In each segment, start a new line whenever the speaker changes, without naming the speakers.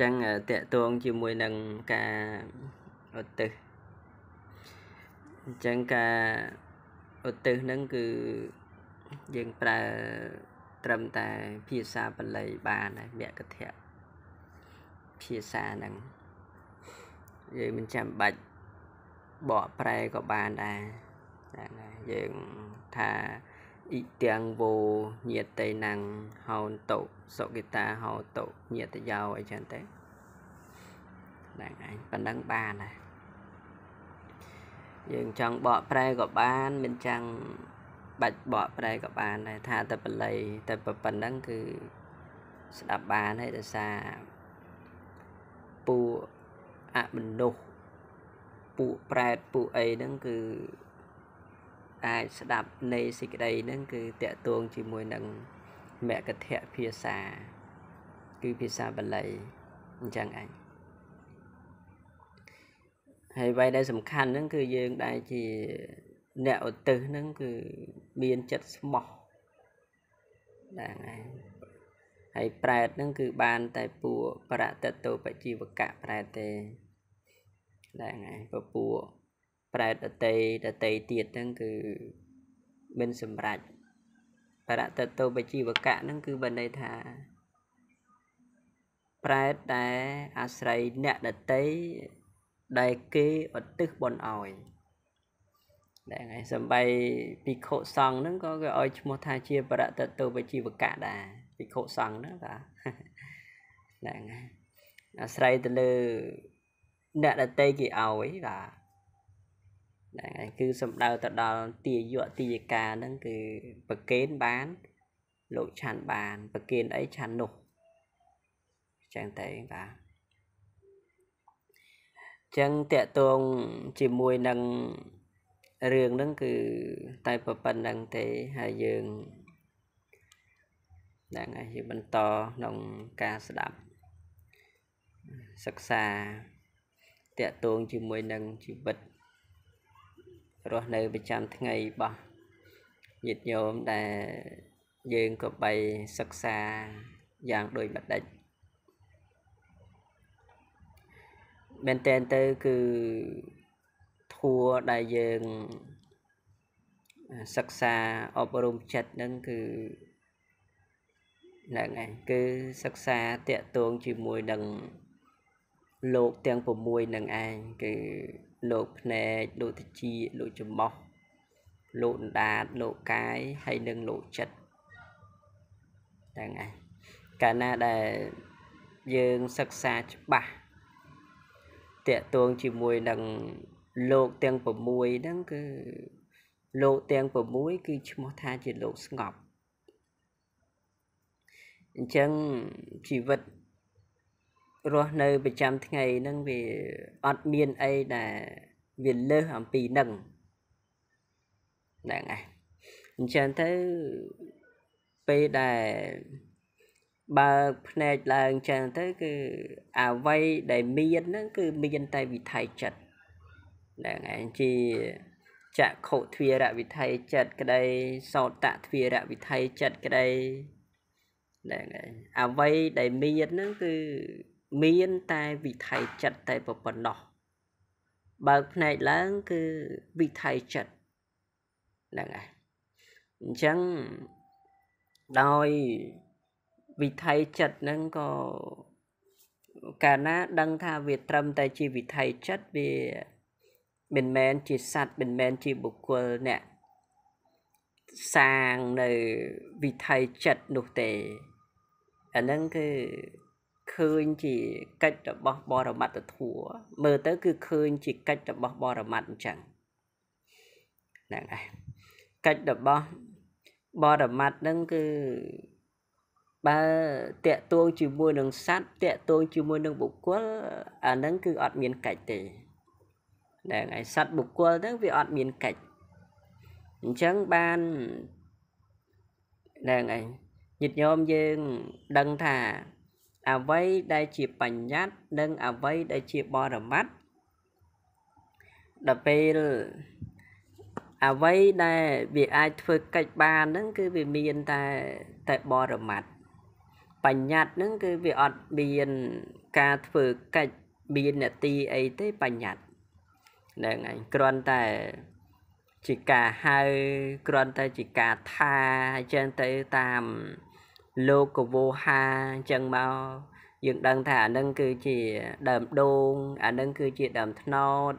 ចឹងតកតងជាមួយនឹងការឧទ្ទិសអញ្ចឹងការឧទ្ទិសហ្នឹងគឺយើងប្រើត្រឹមតែភាសាបាលីបានហើយមគ្គធៈភាសាហ្នឹងយើងមិនចាំបាច់បកប្រែក៏បានដែរហ្នឹងហើយយើងថាអ៊ីទាំងវោញាតេណាំងហោនតុសុគិតាហោតុញាតយោអីចឹងទៅហ្នឹងឯងប៉ណ្ណឹងបានណាយើងចង់បកប្រែក៏បានមិនចាំងបាច់បកប្រែក៏បានដែរថាតែបល័យតែប៉ុណ្ណឹងគឺស្ដាប់បានហើយដោយសារពួកអមនុស្សពួកប្រែតពួកអីហ្នឹងគឺអាចស្ដាប់នៃសេចក្តីហ្នឹងគឺតកតួងជាមួយនឹងមគ្គធៈភាសា គឺភាសាបាលីអញ្ចឹងអញហើយអ្វីដែលសំខាន់ហ្នឹងគឺយើងដែលជាអ្នកឧទ្ទិសហ្នឹង គឺមានចិត្តស្មោះដែរណាហើយប្រែតហ្នឹង គឺ បានតែពួកប្រតតោបជីវកៈប្រែតទេដែរណាពពួកប្រែតតៃតតៃទៀតហ្នឹងគឺមិនសម្រេចបរតតោបជីវកៈហ្នឹងគឺបានន័យថាប្រែតតែអាស្រ័យអ្នកដតីដែលគេឧទ្ទិសបុណ្យឲ្យដែលថ្ងៃសំបីភិក្ខុសង្ឃហ្នឹងក៏គេឲ្យឈ្មោះថាជាបរតតោបជីវកៈដែរភិក្ខុសង្ឃហ្នឹងបាទហ្នឹងអាស្រ័យទៅលើអ្នកដតីគេឲ្យបាទហ្នឹងហើយគឺសំដៅទៅដល់ទាយៈទាយកាហ្នឹងគឺប្រកេនបាន លោកឆាន់បានប្រកេនអីឆាន់នោះចឹងតែបាទចឹងតកតងជាមួយនឹងរឿងហ្នឹងគឺតែប្រប៉ុណ្្នឹងទេហើយយើងហ្នឹងហើយយើងបន្តក្នុងការស្ដាប់សិក្សាតកតងជាមួយនឹងជីវិតរស់នៅប្រចាំថ្ងៃរបស់ញាតិញោមដែលយើងក៏បីសិក្សាយ៉ាងដូចម្ដេចមែនតើទៅគឺធัวដែលយើងសិក្សាអប់រំចិត្តនឹងគឺហ្នឹងឯងគឺសិក្សាតាក់ទងជាមួយនឹងលោកទាំង6នឹងឯងគឺលោកភ្នែកលោកតិចលោកចំបោះលោកអណ្ដាតលោកកាយហើយនិងលោកចិត្តទាំងឯងកាលណាដែលយើងសិក្សាច្បាស់តាក់ទងជាមួយនឹងលោកទាំង6ហ្នឹងគឺលោកទាំង6គឺឈ្មោះថាជាលោកស្ងប់អញ្ចឹងជីវិតរស់នៅប្រចាំថ្ងៃហ្នឹងវាអត់មានអីដែលវាលើសអំពីហ្នឹងហ្នឹងឯងអញ្ចឹងទៅពេលដែលបើភ្នែកឡើងចឹងទៅគឺអវ័យដែលមានហ្នឹង គឺមានតែវិថ័យចិត្តហ្នឹងឯងជាចក្ខុទ្វារវិថ័យចិត្តក្តី សោតៈទ្វារវិថ័យចិត្តក្តីហ្នឹងឯងអវ័យដែលមានហ្នឹងគឺមានតែវិថីចិត្តតែប៉ុណ្ណោះបើផ្នែកឡើង គឺវិថីចិត្តហ្នឹងហើយអញ្ចឹងដោយវិថីចិត្តហ្នឹងក៏កាលណា ដឹងថាវាត្រឹមតែជាវិថីចិត្តវា មិនមែនជាសัตว์មិនមែនជាបុគ្គលអ្នកសាងនៅវិថីចិត្តនោះទេ អាហ្នឹងគឺឃើញជាកិច្ចរបស់បរមត្តធัวមើលទៅ គឺឃើញជាកិច្ចរបស់បរមត្តអញ្ចឹងហ្នឹងហើយកិច្ចរបស់បរមត្តហ្នឹងគឺបើតកតួងជាមួយនឹងសត្វតកតួងជាមួយនឹងបុគ្គលអាហ្នឹងគឺអត់មានកិច្ចទេហ្នឹងហើយសត្វបុគ្គលហ្នឹងវាអត់មានកិច្ចអញ្ចឹងបានហ្នឹងហើយញាតិញោមយើងដឹងថាអ្វីដែលជាបញ្ញត្តិនិងអ្វីដែល ជាបរមត្តដល់ពេលអ្វីដែលវាអាចធ្វើកិច្ចបានហ្នឹងគឺវាមានតែតែបរមត្តបញ្ញត្តិហ្នឹងគឺវាអត់មានការធ្វើកិច្ចមាននទីអីទេបញ្ញត្តិហ្នឹងឯងគ្រាន់តែ ជាការហៅគ្រាន់តែជាការថាអញ្ចឹងទៅតាមលោកកវោហាអញ្ចឹងមកយើងដឹងថាអានឹងគឺជាដើមដូងអានឹងគឺជាដើមថ្នោត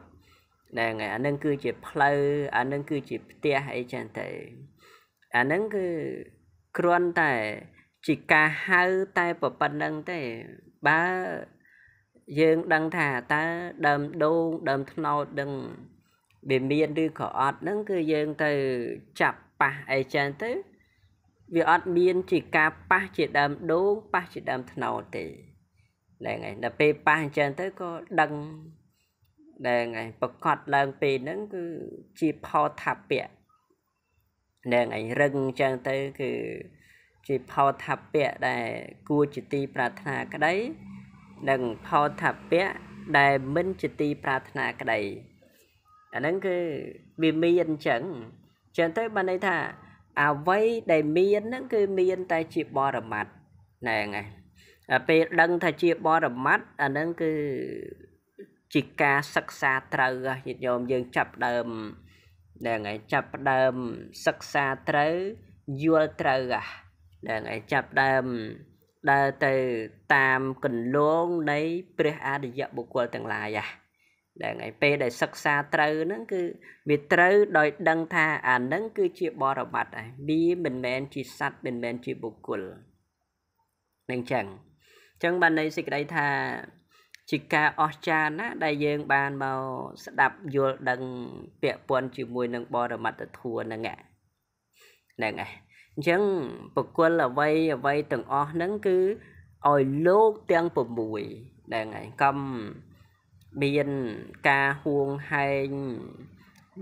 ហ្នឹងហើយអានឹងគឺជាផ្លូវអានឹងគឺជាផ្ទះអីចឹងទៅអានឹងគឺគ្រាន់តែជាការហៅតែប៉ុណ្្នឹងទេបើយើងដឹងថាតើដើមដូងដើមថ្នោតនឹងវាមានឬក៏អត់ហ្នឹងគឺយើងទៅចាប់ប៉ះអីចឹងទៅវាអត់មានជាការប៉ះជាដើមដូងប៉ះជាដើមថ្នោតទេហ្នឹងហើយដល់ពេលប៉ះអញ្ចឹងទៅក៏ដឹងហ្នឹងហើយប្រកាសឡើងពេលហ្នឹងគឺជាផោថាពៈហ្នឹងហើយរឹងអញ្ចឹងទៅគឺជាផោថាពៈដែលគួរជាទីប្រាថ្នាក្តីនិងផោថាពៈដែលមិនជាទីប្រាថ្នាក្តីអាហ្នឹងគឺវាមានអញ្ចឹងអញ្ចឹងទៅបានន័យថាអ្វីដែលមានហ្នឹងគឺមាន តែជាបរមត្តហ្នឹងហើយពេលដឹងថាជាបរមត្តអាហ្នឹងគឺជាការសិក្សាត្រូវញាតិញោមយើងចាប់ដើមហ្នឹងហើយចាប់ដើមសិក្សាត្រូវយល់ត្រូវហ្នឹងហើយចាប់ដើមដើរទៅតាមគន្លងនៃព្រះអរិយបុគ្គលទាំងឡាយហ្នឹងដែលថ្ងៃពេលដែលសិក្សាត្រូវហ្នឹងគឺវាត្រូវដោយដឹងថាអាហ្នឹងគឺជាបរបត្តិហើយវាមិនមែនជាសัตว์មិនមែនជាបុគ្គលនឹងចឹងអញ្ចឹងបាននៃសេចក្តីថាជាការអស្ចារ្យណាដែលយើងបានមកស្ដាប់យល់ដឹងពាក់ព័ន្ធជាមួយ នឹងបរមត្តធัวហ្នឹងហ្នឹងឯងអញ្ចឹងបុគ្គលអវ័យអវ័យទាំងអស់ហ្នឹងគឺឲ្យលោកទាំង6ហ្នឹងឯងកំមានការហួងហែង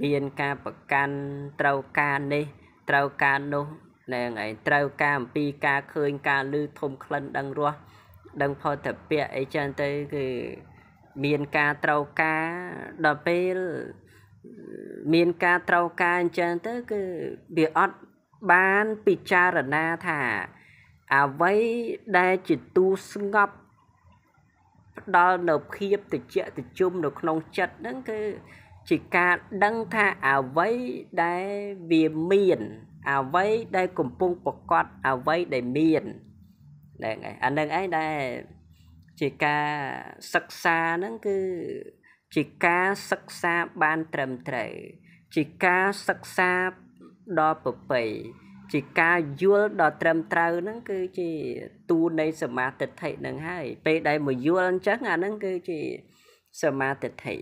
មានការប្រកាន់ត្រូវការនេះ ត្រូវការនោះនឹងឯងត្រូវការអំពី ការឃើញ ការលឺធំក្លិនដឹងរសដឹងផលតពៈអីចឹងទៅគឺមានការត្រូវការដល់ពេល មានការត្រូវការអញ្ចឹងទៅ គឺវាអត់បានពិចារណាថាអ្វីដែល ជាទូស្ងប់ផ្ដល់នៅភាពតិចតិជុំនៅក្នុងចិត្តហ្នឹងគឺជាការដឹងថាអ្វីដែលវាមានអ្វីដែលកំពុងប្រកបអ្វីដែលមានហ្នឹងឯងអានឹងឯងដែលជាការសិក្សាហ្នឹងគឺជាការសិក្សាបានត្រឹមត្រូវជាការសិក្សាដល់ប្រពៃជាការយល់ដល់ត្រឹមត្រូវហ្នឹងគឺជាទូនៃសមាទិដ្ឋិហ្នឹងហើយពេលដែលមកយល់អញ្ចឹងអាហ្នឹងគឺជាសមាទិដ្ឋិ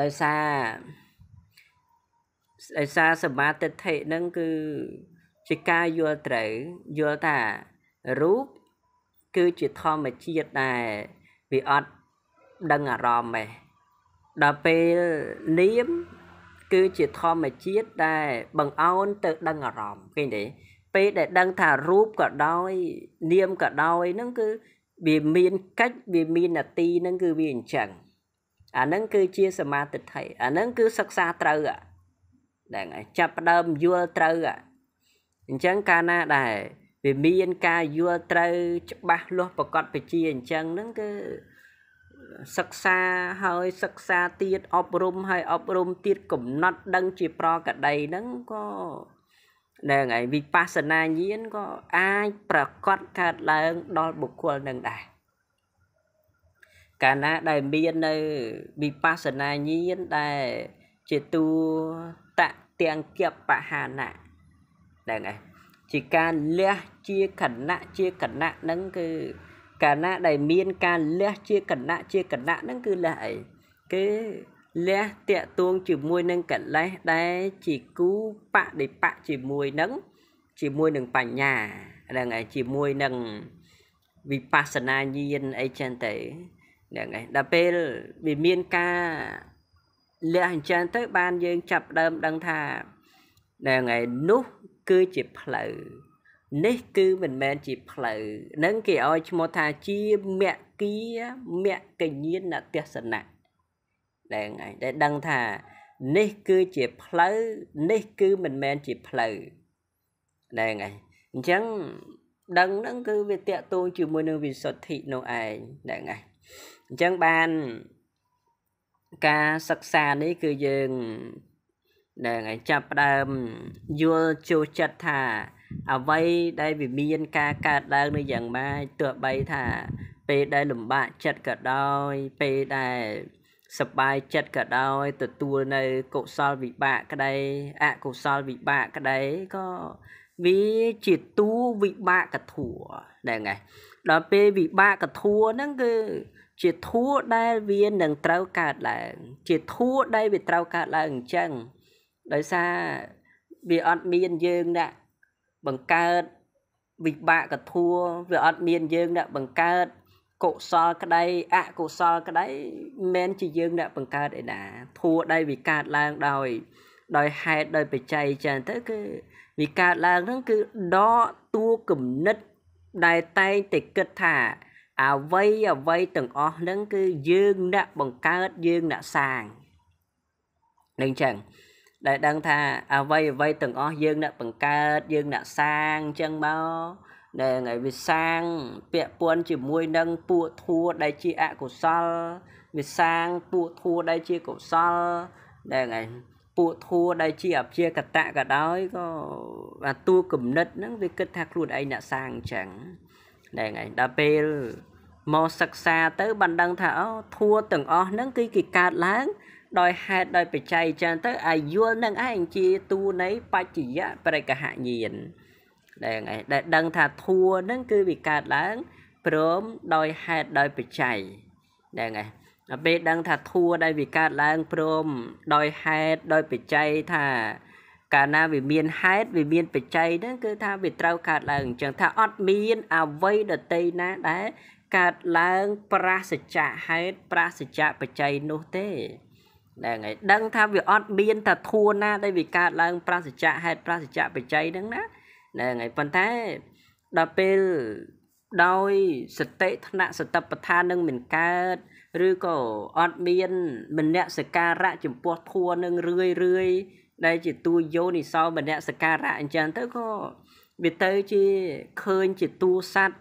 ដោយសារដោយសារសមាទិដ្ឋិហ្នឹងគឺជាការយល់ត្រូវយល់ថារូបគឺជាធម្មជាតិដែលវាអត់ដឹងអារម្មណ៍ទេដល់ពេលនាមគឺជាធម្មជាតិដែល បង្អោនទៅដឹងអារម្មណ៍ឃើញទេពេលដែលដឹងថារូបក៏ដោយនាមក៏ដោយហ្នឹងគឺវាមានកិច្ចវាមាននាទីហ្នឹងគឺវាអញ្ចឹងអាហ្នឹងគឺជាសមាធិដ្ឋិអាហ្នឹងគឺសិក្សាត្រូវហ្នឹងចាប់ផ្ដើមយល់ត្រូវអញ្ចឹងកាលណាដែលវាមានការយល់ត្រូវច្បាស់លាស់ប្រកបពជាអញ្ចឹងហ្នឹងគឺសិក្សាហើយសិក្សាទៀតអប់រំហើយអប់រំទៀតកំណត់ ដឹងជាប្រកដីហ្នឹងក៏នឹងឯងវិបស្សនាញាណក៏អាចប្រកបកើតឡើងដល់បុគ្គលនឹងដែរកាលណាដែលមាននៅវិបស្សនាញាណដែលជាទូតទាំងគបបហាណៈហ្នឹងឯងជាការលះជាគណៈជាគណៈហ្នឹងគឺកាលណាដែលមានការលះជាគណៈជាគណៈហ្នឹងគឺលះអីគឺលះតាក់ទងជាមួយនឹងកិលេសដែលជាគូបដិបៈជាមួយនឹង ជាមួយនឹងបញ្ញាហ្នឹងហើយជាមួយនឹងវិបស្សនាញាណអីចឹងទៅហ្នឹងហើយដល់ពេលវាមានការលះអញ្ចឹងទៅបានយើងចាប់ដើមដឹងថាហ្នឹងហើយនោះគឺជាផ្លូវនេះគឺមិនមែនជាផ្លូវនឹងគេឲ្យឈ្មោះថាជាមគ្គីមគ្គញ្ញាណទេសនៈដែលឯងដែលដឹងថា នេះគឺជាផ្លូវនេះគឺមិនមែនជាផ្លូវដែលឯងអញ្ចឹងដឹងហ្នឹង គឺវាតកតូនជាមួយនឹងវិសុទ្ធិនោះឯងដែលឯងអញ្ចឹងបានការសិក្សានេះគឺយើងដែលឯងចាប់ផ្ដើមយល់ចូលចិត្តថាអ្វីដែលវាមានការកើតឡើងនៅយ៉ាងម៉េចទោះបីថាពេលដែលលំបាកចិត្តក៏ដោយពេលដែលសប្បាយចិត្តក៏ដោយទទួលនៅកុសលវិបាកក្តីអកុសលវិបាកក្តីក៏វាជាទូវិបាកធัวដែរហ្នឹងដល់ពេលវិបាកធัวហ្នឹងគឺជាធัวដែលវានឹងត្រូវកើតឡើង ជាធัวដែលវាត្រូវកើតឡើងអញ្ចឹងដោយសារវាអត់មានយើងដាក់បង្កើតវិបាកធัวវាអត់មានយើងអ្នកបង្កើតកុសលក្តី អកុសលក្តីមិនជាយើងអ្នកបង្កើតឯណាធัวដែលវាកើតឡើងដោយដោយហេតុដោយបច្ច័យចឹងទៅគឺវាកើតឡើងហ្នឹងគឺដកតួគំនិតដែលតែងតែគិតថាអ្វីអ្វីទាំងអស់ហ្នឹងគឺយើងអ្នកបង្កើតយើងអ្នកសាងនឹងចឹងដែលដឹងថាអ្វីអ្វីទាំងអស់យើងអ្នកបង្កើតយើងអ្នកសាងអញ្ចឹងមកដែលថ្ងៃវាសាងពាក់ព័ន្ធជាមួយនឹងពួកធัวដែលជាអកុសលវាសាងពួកធัวដែលជាកុសលដែលថ្ងៃពួកធัวដែលជាអព្យាកតៈក៏ដោយក៏អាតួគំនិតហ្នឹងវាគិតថាខ្លួនឯងអ្នកសាងអញ្ចឹងដែលថ្ងៃដល់ពេលមកសិក្សាទៅបានដឹងថាអូធัวទាំងអស់ហ្នឹងគឺគេកើតឡើងដោយហេតុដោយបច្ច័យចឹងទៅអាយល់នឹងឯងជាទូនៃបច្ចយៈប្រកហញាណដែលឯងដែលដឹងថាធัวនឹងគឺវាកើតឡើងព្រមដោយហេតុដោយបច្ច័យដែលឯងដល់ពេលដឹងថាធัวដែលវាកើតឡើងព្រមដោយហេតុដោយបច្ច័យថា កាលណាវាមានហេតុវាមានបច្ច័យហ្នឹងគឺថាវាត្រូវកើតឡើងអញ្ចឹងថាអត់មានអវ័យដតីណាដែលកើតឡើងប្រាសច្ចៈហេតុប្រាសច្ចៈបច្ច័យនោះទេហ្នឹងហើយដឹងថាវាអត់មានថាធួណា ដែលវាកើតឡើងប្រាសច្ចៈហេតុប្រាសច្ចៈបច្ច័យហ្នឹងណាហ្នឹងហើយប៉ុន្តែដល់ពេលដោយសតិថ្នាក់សតបដ្ឋាននឹងមិនកើតឬក៏អត់មានមនសិការៈចំពោះធัวនឹងរឿយរឿយដែលជាតួយោនិសោមនសិការៈអញ្ចឹងទៅក៏វាទៅជាឃើញជាតួសัตว์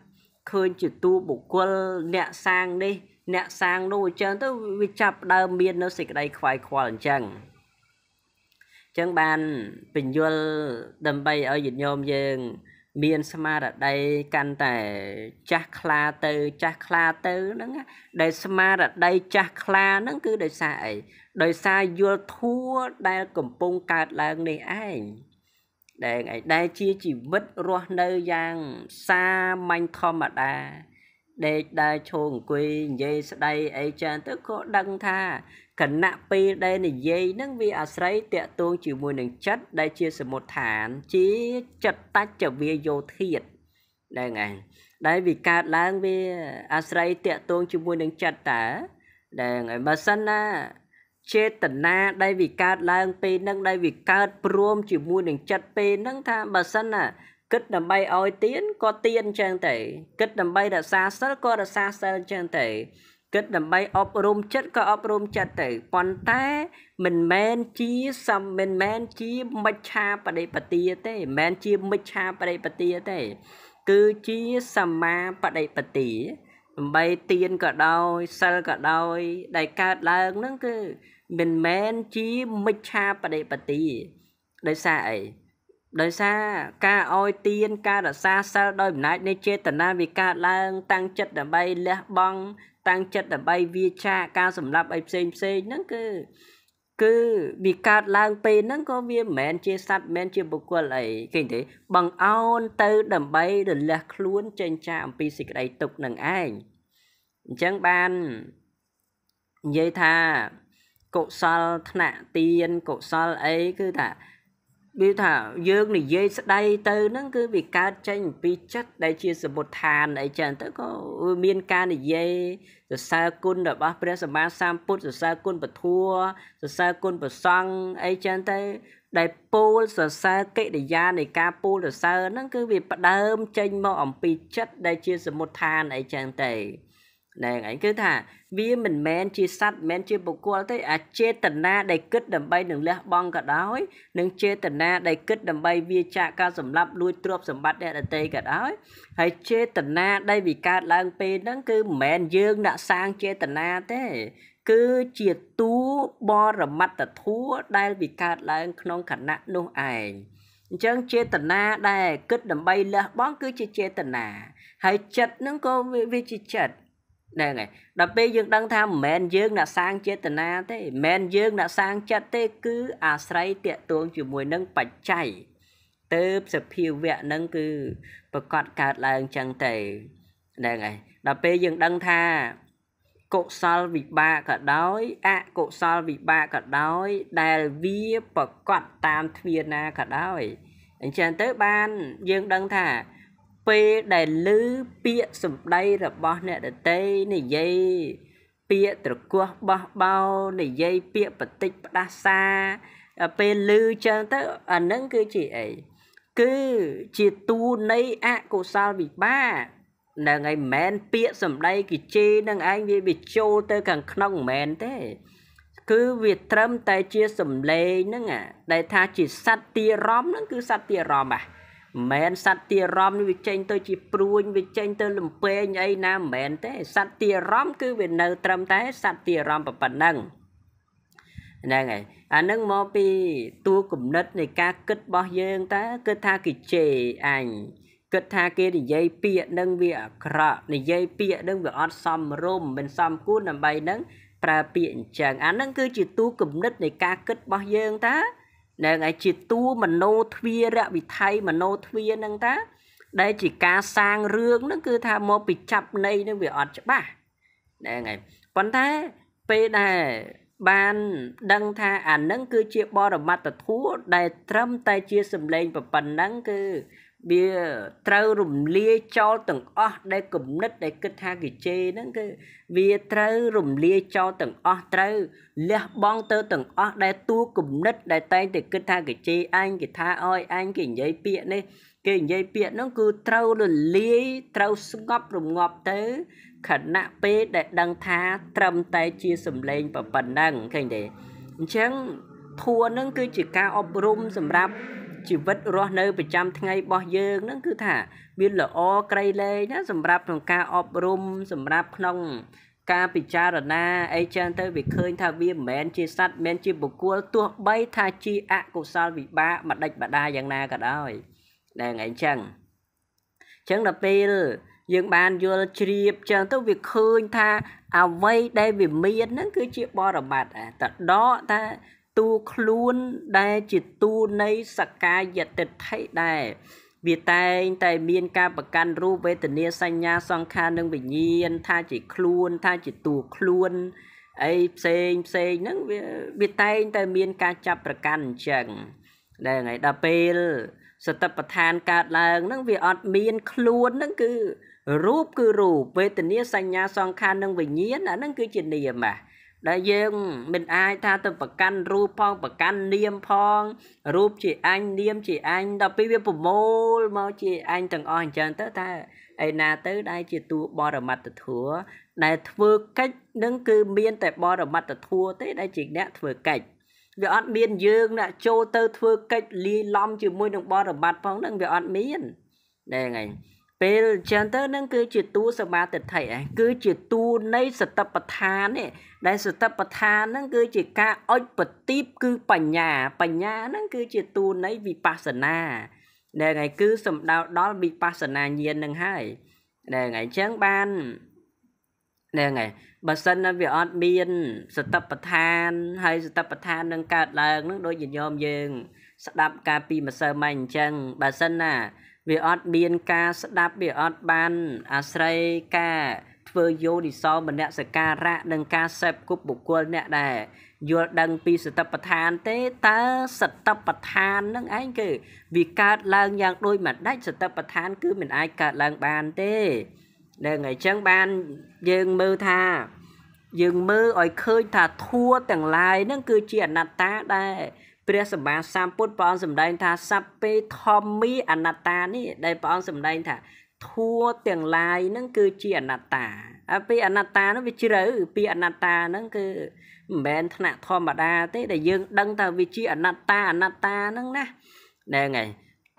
ឃើញជាតួបុគ្គលអ្នកសាងនេះអ្នកសាងនោះអញ្ចឹងទៅវាចាប់ ដើមមាននៅសេចក្តីខ្វាយខ្វល់អញ្ចឹងអញ្ចឹងបានពញ្យលដើម្បីឲ្យយញោមយើង មានស្មារតីកាន់តែចាស់ខ្លាទៅ ចាស់ខ្លាទៅហ្នឹងដែលស្មារតីចាស់ខ្លាហ្នឹងគឺដោយសារអីដោយសារយល់ធัวដែលកំពុងកើតឡើងនេះឯងដែលឯងដែលជាជីវិតរស់នៅយ៉ាងសាមញ្ញធម្មតាដេកដែរឈោអង្គុយនិយាយស្ដីអីចឹងទៅក៏ដឹងថាគណៈពេលដែលនិយាយនឹងវាអាស្រ័យតាក់ទងជាមួយនឹងចិត្តដែល ជាសមុដ្ឋានជាចិត្តតច្ចវាយោធាតហ្នឹងឯងដែលវាកើតឡើងវាអាស្រ័យតាក់ទងជាមួយនឹងចិត្តតើហ្នឹងឯងបើសិនណាចេតនាដែលវាកើតឡើង ពេលហ្នឹងដែលវាកើតព្រមជាមួយនឹងចិត្តពេលហ្នឹងថាបើសិនណាគិតដើម្បីឲ្យទៀនក៏ទៀនចឹងទៅគិតដើម្បីរក្សាសិលក៏រក្សាសិលចឹងទៅគិតដើម្បីអប់រំចិត្តក៏អប់រំចិត្តទៅប៉ុន្តែមិនមែនជាសំមិនមែនជាមិច្ឆាបដិបទាទេមិនមែនជាមិច្ឆាបដិបទាទេ គឺជាសមាបដិបទាដើម្បីទៀនក៏ដោយសិលក៏ដោយដែលកើតឡើងហ្នឹងគឺមិនមែនជាមិច្ឆាបដិបទាដោយសារអីដោយសារការអោយទានការរក្សាសិលដោយអំណាចនៃចេតនាវាកើតឡើងតាំងចិត្តដើម្បីលះបង់តាំងចិត្តដើម្បីវាចាការសម្លាប់អីផ្សេងផ្សេងហ្នឹងគឺគឺវាកើតឡើងពេលហ្នឹងក៏វាមិនមែនជាសัตว์មិនមែនជាបុគ្គលអីគេទេបងអោនទៅដើម្បីរលះខ្លួនចេញចាអំពីសេចក្តីទុក្ខនឹងឯងអញ្ចឹងបាននិយាយថាកុសលថ្នាក់ទានកុសលអីគឺថាវាថាយើងនិយាយស្ដីទៅហ្នឹងគឺវាកើតចេញអំពីចិត្តដែលជាសមុដ្ឋានអីចឹងទៅក៏មានការនិយាយសរសើរគុណរបស់ព្រះ សម្មាសម្ពុទ្ធសរសើរគុណពធัวសរសើរគុណប្រសង់អីចឹងទៅដែលពោលសរសើរកិរិយានៃការពោលសរសើរហ្នឹងគឺវាផ្ដើមចេញមកអំពីចិត្តដែលជាសមុដ្ឋានអីចឹងទៅហ្នឹងឯងគឺថាវាមិនមែនជាសัตว์មិនមែនជាបុគ្គលទេអាចេតនាដែលគិតដើម្បីនឹងលះបង់ក៏ដោយនិងចេតនាដែលគិតដើម្បីវាចាកការសម្លាប់លួចទ្រព្យសម្បត្តិអ្នកដទៃក៏ដោយហើយចេតនាដែលវាកើតឡើងពេលហ្នឹងគឺមិនមែនយើងដាក់សាងចេតនាទេ គឺជាទួបរមត្តធัวដែលវាកើតឡើង ក្នុងខណៈនោះឯងអញ្ចឹងចេតនាដែលគិតដើម្បីលះបង់គឺជាចេតនាហើយចិត្តហ្នឹងក៏វាជាចិត្តហ្នឹងហើយដល់ពេលយើងដឹងថាមិនមែនយើងអ្នកសាងចេតនាទេមិនមែនយើងអ្នកសាងចិត្តទេគឺអាស្រ័យតាក់ទងជាមួយនឹងបច្ច័យទៅសភាវៈហ្នឹងគឺប្រកាសកើតឡើងចឹងទៅហ្នឹងហើយដល់ពេលយើងដឹងថាកុសលវិបាកក៏ដោយ អកុសលវិបាកក៏ដោយដែលវាប្រកាសតាមទ្វារណាក៏ដោយអញ្ចឹងទៅបានយើងដឹងថាពេលដែលឮពាក្យសម្ដីរបស់អ្នកដតីនិយាយពាក្យត្រកោះបោះបោនិយាយពាក្យបតិចផ្ដាសាពេលឮចឹងទៅអានឹងគឺជាអីគឺជាទូនៃអកុសលវិបាកនឹងឯងមិនមែនពាក្យសម្ដីគេជេរនឹងឯងវាវាចូលទៅខាងក្នុងមិនមែនទេ គឺវាត្រឹមតែជាសម្លេងហ្នឹងដែលថាជាសត្វទារំហ្នឹងគឺសត្វទារំហ่ะមែនសត្វទារមនេះវាចេញទៅជាព្រួញវាចេញ ទៅលំពេងអីណាមិនមែនទេសត្វទារមគឺវានៅត្រឹមតែសត្វទារមប៉ុណ្ណឹងហ្នឹងហើយអានឹងមកពីតួគំនិតនៃការគិតរបស់យើងតើគិតថាគេជេរអញគិតថាគេនិយាយពាក្យនឹងវាអាក្រក់និយាយពាក្យនឹងវាអត់សមរម្យមិនសមគួរដើម្បីនឹងប្រើពាក្យអញ្ចឹងអានឹងគឺជាតួគំនិតនៃការគិតរបស់យើងតើនឹងឯជាតួមโนទ្វារវិថីមโนទ្វារហ្នឹងតាដែលជាការសាងរឿងហ្នឹងគឺថាមកពីចាប់នៃហ្នឹងវាអត់ច្បាស់ហ្នឹងហើយប៉ុន្តែពេលដែលបានដឹងថា អានឹងគឺជាបរមត្តធัวដែល ត្រឹមតែជាសម្លេងប៉ុណ្ណឹងគឺវាត្រូវរំលាយចោលទាំងអស់ដែលគំនិតដែលគិតថាគេជេរហ្នឹងគឺវាត្រូវរំលាយចោលទាំងអស់ត្រូវលះបង់ទៅទាំងអស់ដែលទួគំនិតដែលតែងតែគិតថាគេជេរអញគេថាអោយអញគេនិយាយពាក្យនេះគេនិយាយពាក្យហ្នឹងគឺត្រូវរលាយត្រូវស្ងប់រងាប់ទៅខណៈពេលដែលដឹងថាត្រឹមតែជាសម្លេងប៉ុណ្ណឹងឃើញទេអញ្ចឹងធัวហ្នឹង គឺជាការអប់រំសម្រាប់ជីវិតរស់នៅប្រចាំថ្ងៃរបស់យើងហ្នឹងគឺថាមានល្អក្រៃលែងណាសម្រាប់ក្នុងការអប់រំសម្រាប់ក្នុង ការពិចារណាអីចឹងទៅវាឃើញថាវាមិនមែនជាសត្វមិនមែនជាបុគ្គលទោះបីថាជាអកុសលវិបាកមកដាច់បដាយ៉ាងណាក៏ដោយដែលហ្នឹងអញ្ចឹងអញ្ចឹងដល់ពេលយើងបានយល់ជ្រាបចឹងទៅវាឃើញថាអ្វីដែលវាមានហ្នឹងគឺជាបរមត្តតដកថាតួខ្លួនដែលជាតួនៃសកាយតិដ្ឋិដែរវាតែងតែមានការប្រកាន់រូបវេទនាសញ្ញាសង្ខារនិងវិញ្ញាណថាជាខ្លួនថាជាតួខ្លួនអីផ្សេងផ្សេងហ្នឹងវាវាតែងតែមានការចាប់ប្រកាន់អញ្ចឹងដែលថ្ងៃដល់ពេលសតិប្បដ្ឋានកើតឡើងហ្នឹងវាអត់មានខ្លួនហ្នឹងគឺរូបគឺរូបវេទនាសញ្ញាសង្ខារនិងវិញ្ញាណអាហ្នឹងគឺជានិយមហ្នឹងដែលយើងមិនអាចថាទៅប្រកាន់រូបផងប្រកាន់នាមផងរូបជាអញនាមជាអញដល់ពេលវាប្រមូលមកជាអញទាំងអស់អញ្ចឹងទៅតែឯណាទៅដែលជាតួបរមត្តធัวដែលធ្វើកិច្ចនឹងគឺមាន តែបរមត្តធัวទេដែលជាអ្នកធ្វើកិច្ចវាអត់មានយើងអ្នកចូលទៅធ្វើកិច្ចលីឡំជាមួយនឹងបរមត្តផងនឹងវាអត់មានហ្នឹងហើយពេលចឹងទៅនឹងគឺជាតួសមាទិដ្ឋិឯងគឺជាតួនៃសតបដ្ឋាននេះដែលសតបដ្ឋាននឹងគឺជាការអុចប្រទីប គឺបញ្ញា បញ្ញានឹងគឺជាតួនៃវិបស្សនាដែលថ្ងៃគឺសំដៅដល់វិបស្សនាញាណនឹងហើយដែលថ្ងៃចឹងបានដែលថ្ងៃបើសិនណាវាអត់មានសតបដ្ឋាន ហើយសតបដ្ឋាននឹងកើតឡើងនឹងដូចញញោមយើង ស្ដាប់ការពីម្សិលមិញអញ្ចឹងបើសិនណាវាអត់មានការស្ដាប់វាអត់បានអាស្រ័យការធ្វើយោនិសោមនសិការៈនិងការសេពគប់បុគ្គលអ្នកដែរយល់ដឹងពីសតបដ្ឋានទេតើសតបដ្ឋាននឹងឯងគឺវាកើតឡើងយ៉ាងដូចមួយដាច់សតបដ្ឋានគឺ មិនអាចកើតឡើងបានទេនឹងអញ្ចឹងបានយើងមើលថា យើងមើលឲ្យឃើញថាធัวទាំងឡាយនឹងគឺជាអនត្តាដែរព្រះសម្មាសម្ពុទ្ធព្រះអង្គសម្ដែងថាសัพពេធម្មីអនត្តានេះ ដែលព្រះអង្គសម្ដែងថាធัวទាំងឡាយហ្នឹងគឺជាអនត្តាហើយពីអនត្តាហ្នឹងវាជ្រៅពីអនត្តាហ្នឹងគឺមិនមែនថ្នាក់ធម្មតា ទេដែលយើងដឹងថាវាជាអនត្តាអនត្តាហ្នឹងណាហ្នឹងហើយ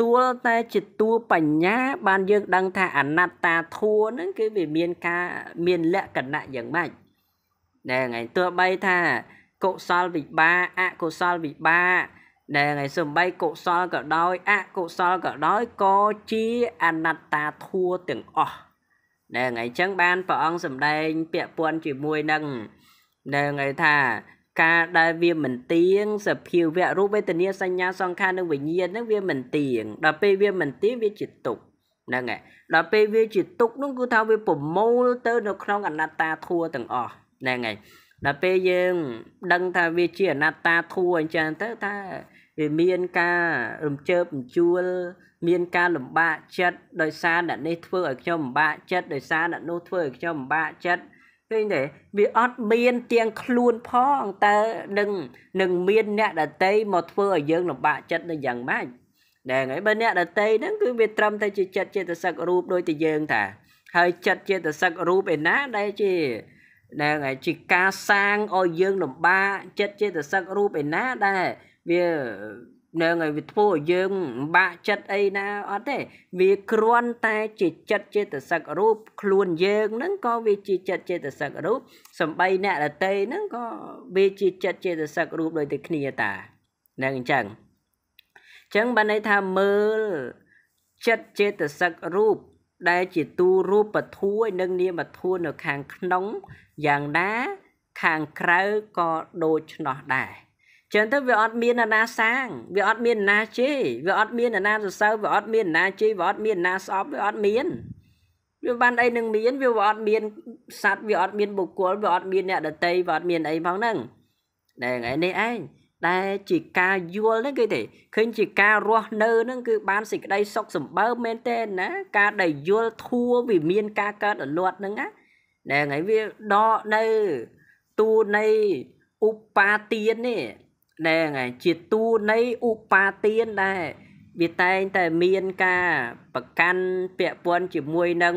ទួលតែជាតួបញ្ញាបានយើងដឹងថាអនត្តាធัวហ្នឹងគឺវាមានការមានលក្ខណៈយ៉ាងម៉េចហ្នឹងហើយទោះបីថាកុសលវិបាកអកុសលវិបាកដែលថ្ងៃសំបីកុសលក៏ដោយអកុសលក៏ដោយក៏ជាអនត្តាធัวទាំងអស់ដែលថ្ងៃចឹងបានព្រះអង្គសម្ដែងពាក់ព័ន្ធជាមួយនឹងដែលថ្ងៃថាការដែលវាមិនទៀងសភាវៈរូបវេទនាសញ្ញាសង្ខារនិងវិញ្ញាណហ្នឹងវាមិនទៀងដល់ពេលវាមិនទៀងវាជាទុក្ខហ្នឹងហើយដល់ពេលវាជាទុក្ខហ្នឹងគឺថាវាប្រមូលទៅ នៅក្នុងអនត្តាធัวទាំងអស់ហ្នឹងហើយដល់ពេលយើងដឹងថាវាជាអនត្តាធัวអញ្ចឹងទៅថាវាមានការរំជើបរំជួល មានការលំបាកចិត្តដោយសារអ្នកនេះធ្វើឲ្យខ្ញុំលំបាកចិត្តដោយសារអ្នកនោះធ្វើឲ្យខ្ញុំលំបាកចិត្តឃើញទេវាអត់មានទាំងខ្លួនផងតើនឹងនឹងមានអ្នកដតីមកធ្វើឲ្យយើងលំបាកចិត្តនឹងយ៉ាងម៉េចដែរហើយបើអ្នកដតីហ្នឹងគឺវាត្រឹមតែជាចិត្តចេតសិករូបដូចតែយើងថាហើយចិត្តចេតសិករូបឯណាដែលជាហ្នឹងហើយជាការសាងឲ្យយើងលំបាកចិត្តចេតសិករូបឯណាដែរវានឹងឲ្យវាធ្វើឲ្យយើងម្បាក់ចិត្តអីណាអត់ទេ វា គ្រាន់តែជាចិត្តចេតសិករូបខ្លួនយើងហ្នឹងក៏វាជាចិត្តចេតសិករូបសំបីអ្នកដតីហ្នឹងក៏វាជាចិត្តចេតសិករូបដូចតែគ្នាតាហ្នឹងអញ្ចឹងអញ្ចឹងបានន័យថាមើលចិត្តចេតសិករូបដែលជាទូរូបធัวនិងនាមធัวនៅខាងក្នុងយ៉ាងណាខាងក្រៅក៏ដូច្នោះដែរចឹងទៅវាអត់មានអាណាសាងវាអត់មានអាណាជេរវាអត់មានអាណាសរសើរវាអត់មានអាណាជេរវាអត់មានអាណាស្អប់វាអត់មានវាបានអីនឹងមានវាអត់មានសัตว์វាអត់មានបុគ្គលវាអត់មានអ្នកដតីវាអត់មានអីផងហ្នឹងតែថ្ងៃនេះឯងដែលជាការយល់ហ្នឹងគេទេឃើញជាការរស់នៅហ្នឹងគឺបានសេចក្តីសុខសម្បើមែនទេណាការដែលយល់ធัวវាមានការកើតអលត់ហ្នឹងណាដែលថ្ងៃវាដកនៅ ទូនៃឧបាទាននេះដែលថ្ងៃជាទូនៃឧបាទានដែរវាតែងតែមានការប្រកាន់ពាក់ព័ន្ធជាមួយនឹង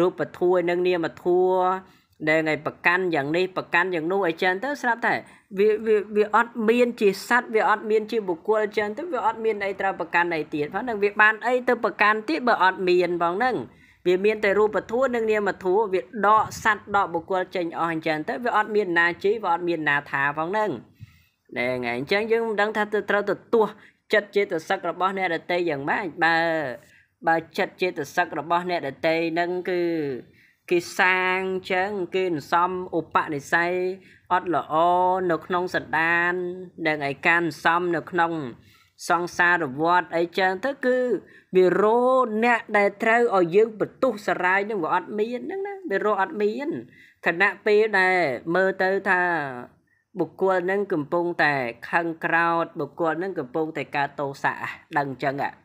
រូបធัวនិងនាមធัวដែលថ្ងៃប្រកាន់យ៉ាងនេះប្រកាន់យ៉ាងនោះអីចឹងទៅស្រាប់តែវាវាវាអត់មានជាសัตว์វាអត់មានជាបុគ្គលអញ្ចឹងទៅវាអត់មានអីត្រូវប្រកាន់អីទៀតផងនឹងវាបានអីទៅប្រកាន់ទៀតបើអត់មានផងហ្នឹងវាមានតែរូបធម៌និងនាមធម៌វាដកសัตว์ដកបុគ្គលចេញអស់អញ្ចឹងទៅវាអត់មានណាជ័យវាអត់មានណាថាផងហ្នឹងហ្នឹងហើយអញ្ចឹងយើងមិនដឹងថាទៅត្រូវទទួលចិត្តចេតសិករបស់អ្នកដតីយ៉ាងម៉េចបើ បើចិត្តចេតសិករបស់អ្នកដតីហ្នឹងគឺគេសាងចឹងគេនសំឧបនិស្ស័យអត់ល្អនៅក្នុងសន្តាននិងឯកានសំនៅក្នុងសង្សារវត្តអីចឹងទៅគឺវារោអ្នកដែលត្រូវឲ្យយើងបន្ទុះសរាយនឹងវាអត់មានហ្នឹងណាវារោអត់មានខណៈពេលដែលមើលទៅថាបុគ្គលនឹង កំពុងតែខឹងក្រោតបុគ្គលនឹងកំពុងតែកើតតោសៈដឹងចឹងអា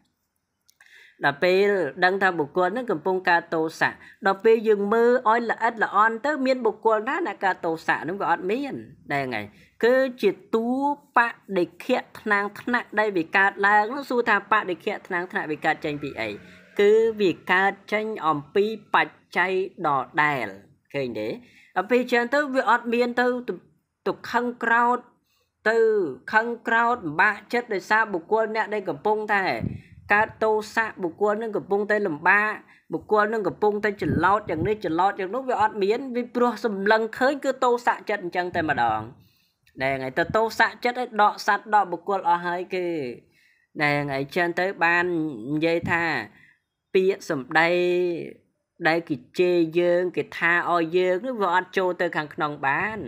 ដល់ពេលដឹងថាបុគ្គលនឹងកំពុងកើតតោសៈដល់ពេលយើងមើលឲ្យល្អិតល្អន់ទៅមានបុគ្គលណាដែលកើតតោសៈនឹងក៏អត់មានដែរហ្នឹងគឺជាទួបដិខៈថ្នាំងថ្នាក់ដែលវាកើតឡើងនោះសួរថាបដិខៈថ្នាំងថ្នាក់វាកើតចេញពីអីគឺវាកើតចេញអំពីបច្ច័យដដែលឃើញទេអំពីចឹងទៅវាអត់មានទៅទុខឹងក្រោតទៅខឹងក្រោតម្បាក់ចិត្តដោយសារបុគ្គលអ្នកដែលកំពុងតែកើតតោសៈបុគ្គលនឹងកំពុងតែលំបាកបុគ្គលនឹងកំពុងតែចន្លោតយ៉ាងនេះចន្លោតយ៉ាងនោះវាអត់មានវាព្រោះសម្លឹងឃើញគឺតោសៈចិត្តអញ្ចឹងតែម្ដងណែថ្ងៃទៅតោសៈចិត្តឲ្យដកសัตว์ដកបុគ្គលអស់ហើយគឺណែថ្ងៃចឹងទៅបាននិយាយថាពាក្យសម្ដីដែលគេជេរយើងគេថាឲ្យយើងនោះវាអត់ចូលទៅខាងក្នុងបាន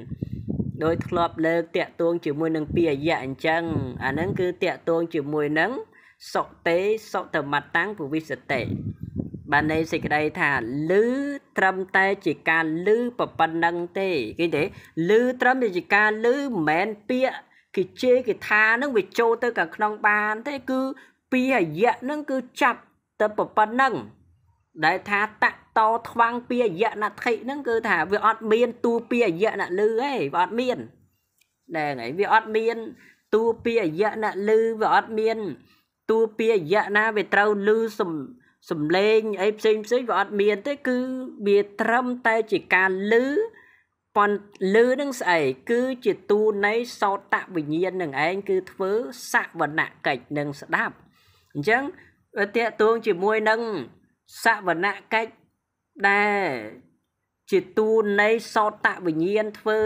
ដោយធ្លាប់លើកតាក់ទងជាមួយនឹងពាយៈអញ្ចឹងអាហ្នឹងគឺតាក់ទងជាមួយនឹងសុតេសុតមតាំងពវិសតេបានន័យសេចក្តីថាឮត្រឹមតែជាការឮប៉ុណ្ណឹងទេ គេទេឮត្រឹមតែជាការឮមិនមែនពាក្យគេជេរគេថានឹងវាចូលទៅខាងក្នុងបានទេគឺពីអាយៈនឹងគឺចាប់ទៅប៉ុណ្ណឹងដែលថាតកតថ្វាំងពីអាយៈណដ្ឋិនឹងគឺថាវាអត់មាន ទូពីអាយៈណលឺទេវាអត់មានដែរហ្នឹងវាអត់មាន ទូពីអាយៈណលឺវាអត់មានតួពាក្យយៈណាវាត្រូវលឺសំសំលេងអីផ្សេងផ្សេងវាអត់មាន ទេ គឺវាត្រឹមតែជាការលឺប៉ុនលឺនឹងស្អីគឺជាតួនៃសោតវិញ្ញាណនឹងឯងគឺធ្វើសវនកិច្ចនឹងស្ដាប់អញ្ចឹងតាកតួងជាមួយនឹងសវនកិច្ចដែលជាតួនៃសោតវិញ្ញាណធ្វើ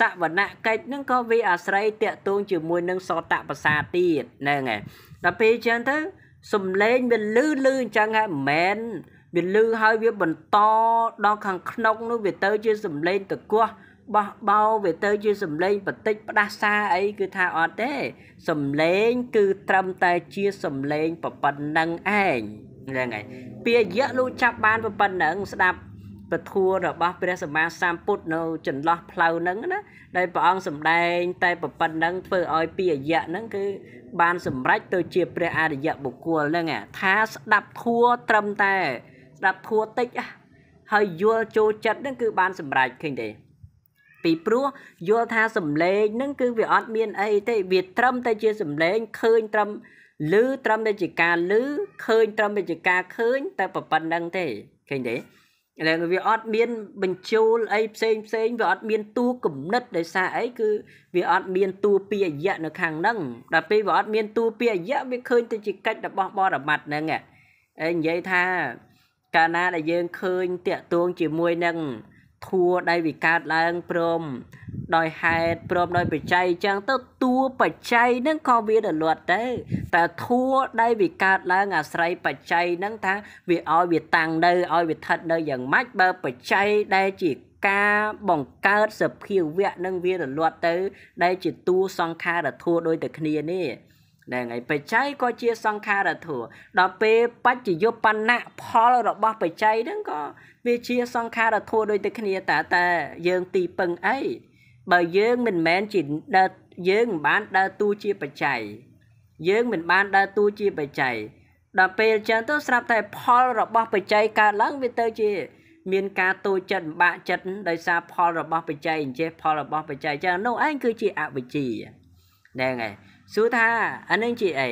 សវនកិច្ចនឹងក៏វាអាស្រ័យតាកតួងជាមួយនឹងសោតប្រសាទៀតហ្នឹងហើយដល់ពេលអញ្ចឹងទៅសំឡេងវាលឺលឺអញ្ចឹងហ่ะមិនមែនវាលឺហើយវា បន្តដល់ខាងក្នុងនោះវាទៅជាសំឡេងតកោះបោះបោវាទៅជាសំឡេងបន្តិចផ្ដាសាអីគឺថាអត់ទេសំឡេង គឺត្រឹមតែជាសំឡេងប៉ុណ្ណឹងឯងហ្នឹងហើយពាក្យយៈលោកចាប់បានប៉ុណ្ណឹងស្ដាប់ពធัวរបស់ព្រះសម្មាសម្ពុទ្ធនៅចន្លោះផ្លូវហ្នឹងណាដែលព្រះអង្គសម្ដែងតែប្រប៉ុណ្្នឹងធ្វើឲ្យពីអយៈហ្នឹងគឺ បានសម្រេចទៅជាព្រះអរិយបុគ្គលហ្នឹងថាស្ដាប់ធัวត្រឹមតែស្ដាប់ធัวតិចហើយយល់ចូលចិត្តហ្នឹងគឺបានសម្រេចឃើញទេពីព្រោះយល់ថាសំឡេងហ្នឹងគឺវាអត់មានអីទេវាត្រឹមតែជាសំឡេងឃើញត្រឹមឮត្រឹមតែជាការឮឃើញត្រឹមតែជាការឃើញតែប៉ុណ្្នឹងទេឃើញទេឥឡូវវាអត់មានបញ្ចូលអីផ្សេងផ្សេងវាអត់មានតួគណិតដោយសារអីគឺវាអត់មានតួពាយៈនៅខាងហ្នឹងដល់ពេលវាអត់មានតួពាយៈវាឃើញទៅជាកិច្ចរបស់បរមត្តហ្នឹងឯងនិយាយថា កាលណាដែលយើងឃើញតាក់ទងជាមួយនឹងធัวដែលវាកើតឡើងព្រមដោយហេតុព្រមដោយបច្ច័យចឹងទៅតួបច្ច័យហ្នឹងក៏វារលត់ទៅតែធัวដែលវាកើតឡើងអាស្រ័យបច្ច័យហ្នឹងថា វាឲ្យវាតាំងនៅឲ្យវាថិតនៅយ៉ាងម៉េចបើបច្ច័យដែលជាការបង្កើតសភាវៈនឹងវារលត់ទៅដែលជាតួសង្ខារធัวដោយតែគ្នានេះនឹងហើយបច្ច័យក៏ជាសង្ខារធัวដល់ពេលបច្ចយុបណៈផលរបស់បច្ច័យហ្នឹងក៏វាជាសង្ខារធัวដូចតែគ្នាតើតើយើងទីពឹងអីបើយើងមិនមែនជាដើរយើងមិនបានដើរទូជាបច្ច័យយើងមិនបានដើរទូជាបច្ច័យដល់ពេលចឹងទៅស្រាប់តែផលរបស់បច្ច័យកើតឡើងវាទៅជា មានការទូចិត្តម្បាក់ចិត្តដោយសារផលរបស់បច្ច័យអញ្ចេះផលរបស់បច្ច័យចឹងនោះឯងគឺជាអវិជ្ជាហ្នឹងហើយសួរថាអានឹងជាអី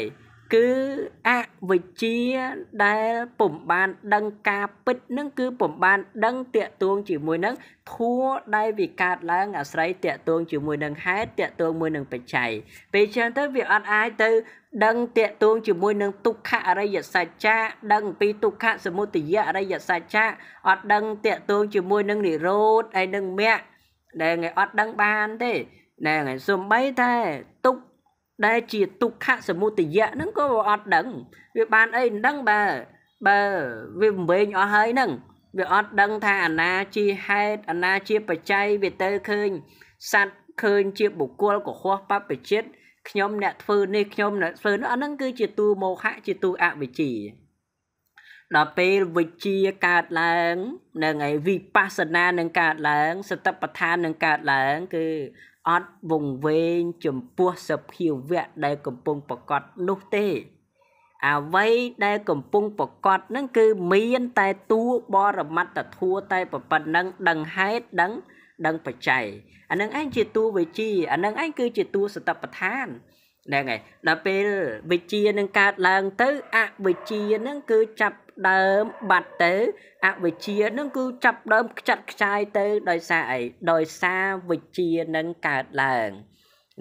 គឺអវិជ្ជាដែលពុំបាន ដឹងការពិតនឹងគឺពុំបាន ដឹងតាកទួងជាមួយនឹងធัวដែលវាកើតឡើងអាស្រ័យតាកទួងជាមួយនឹងហេតុតាកទួងមួយនឹងបច្ច័យពេលចឹងទៅវាអត់អាចទៅ ដឹងតាកទួងជាមួយនឹងទុក្ខអរិយសច្ចៈដឹងពីទុក្ខសមុទយអរិយសច្ចៈអត់ដឹងតាកទួងជាមួយនឹងនិរោធហើយនឹងមគ្គដែលគេអត់ដឹងបានទេណែសំបីតែទុក្ខដែលជាទុក្ខសមុទយៈហ្នឹងក៏អត់ដឹង វាបានអីមិនដឹងបើបើវាវែងអស់ហើយហ្នឹងវាអត់ដឹងថាអាណាជាហេតុអាណាជាបច្ច័យវាទៅឃើញសัตว์ឃើញ ជាបុគ្គលកុហកបព្វជិតខ្ញុំអ្នកធ្វើនេះខ្ញុំអ្នកធ្វើនោះអាហ្នឹងគឺជាទូមោហៈជាទូអវិជ្ជាដល់ពេលវិជ្ជាកើតឡើងនឹងឯវិបស្សនានឹងកើតឡើងសតិប្បដ្ឋាននឹងកើតឡើងគឺអត់វង្វេងចំពោះសភាវៈដែលកំពុងប្រកបនោះទេអ្វីដែលកំពុងប្រកបនឹងគឺមានតែទួបរមត្តធัวតែប៉ុណ្ណឹងដឹងហេតុដឹង ដឹងបច្ច័យអានឹងឯងជាទួវិជាអានឹងឯងគឺជាទួសតបឋានហ្នឹងហើយដល់ពេលវិជានឹងកើតឡើងទៅ អវិជានឹងគឺចាប់ដើមបាត់ទៅអវិជ្ជានឹងគឺចាប់ដើមខ្ចាត់ខ្ចាយទៅ ដោយសារអីដោយសារវិជ្ជានឹងកើតឡើង